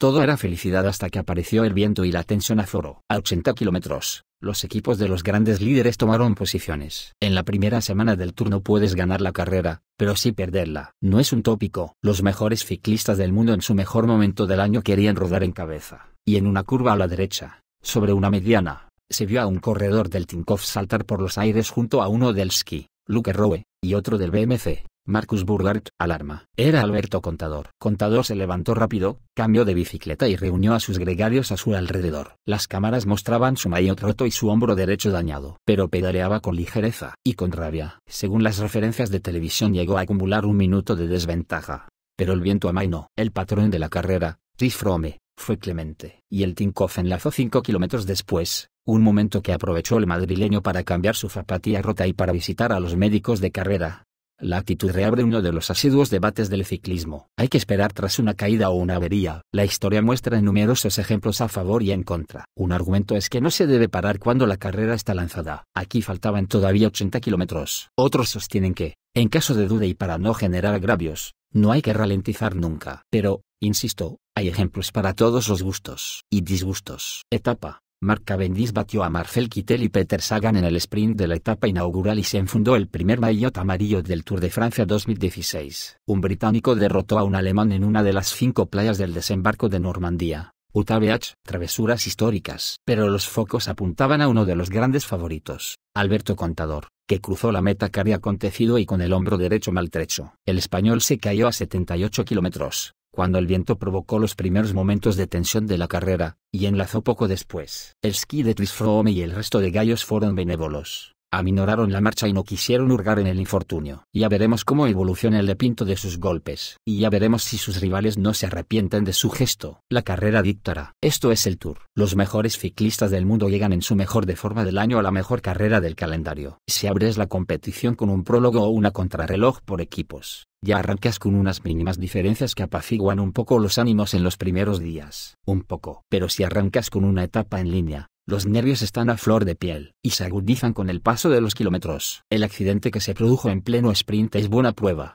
Todo era felicidad hasta que apareció el viento y la tensión afloró. A 80 kilómetros, los equipos de los grandes líderes tomaron posiciones. En la primera semana del turno puedes ganar la carrera, pero sí perderla. No es un tópico. Los mejores ciclistas del mundo en su mejor momento del año querían rodar en cabeza. Y en una curva a la derecha, sobre una mediana, se vio a un corredor del Tinkoff saltar por los aires junto a uno del ski, Luke Rowe, y otro del BMC. Marcus Burgart, alarma. Era Alberto Contador. Contador se levantó rápido, cambió de bicicleta y reunió a sus gregarios a su alrededor. Las cámaras mostraban su maillot roto y su hombro derecho dañado, pero pedaleaba con ligereza y con rabia. Según las referencias de televisión llegó a acumular un minuto de desventaja. Pero el viento amainó. El patrón de la carrera, Chris fue clemente, y el Tinkoff enlazó 5 kilómetros después, un momento que aprovechó el madrileño para cambiar su zapatilla rota y para visitar a los médicos de carrera, la actitud reabre uno de los asiduos debates del ciclismo. Hay que esperar tras una caída o una avería. La historia muestra numerosos ejemplos a favor y en contra. Un argumento es que no se debe parar cuando la carrera está lanzada. Aquí faltaban todavía 80 kilómetros. Otros sostienen que, en caso de duda y para no generar agravios, no hay que ralentizar nunca. Pero, insisto, hay ejemplos para todos los gustos y disgustos. Etapa. Mark Cavendish batió a Marcel Kittel y Peter Sagan en el sprint de la etapa inaugural y se enfundó el primer maillot amarillo del Tour de Francia 2016. Un británico derrotó a un alemán en una de las cinco playas del desembarco de Normandía. UTBH, travesuras históricas. Pero los focos apuntaban a uno de los grandes favoritos, Alberto Contador, que cruzó la meta que había acontecido y con el hombro derecho maltrecho. El español se cayó a 78 kilómetros, cuando el viento provocó los primeros momentos de tensión de la carrera, y enlazó poco después. El ski de Trisfrome y el resto de gallos fueron benévolos aminoraron la marcha y no quisieron hurgar en el infortunio. Ya veremos cómo evoluciona el depinto de sus golpes, y ya veremos si sus rivales no se arrepienten de su gesto. La carrera dictará. Esto es el Tour. Los mejores ciclistas del mundo llegan en su mejor de forma del año a la mejor carrera del calendario. Si abres la competición con un prólogo o una contrarreloj por equipos, ya arrancas con unas mínimas diferencias que apaciguan un poco los ánimos en los primeros días. Un poco. Pero si arrancas con una etapa en línea, los nervios están a flor de piel, y se agudizan con el paso de los kilómetros. El accidente que se produjo en pleno sprint es buena prueba.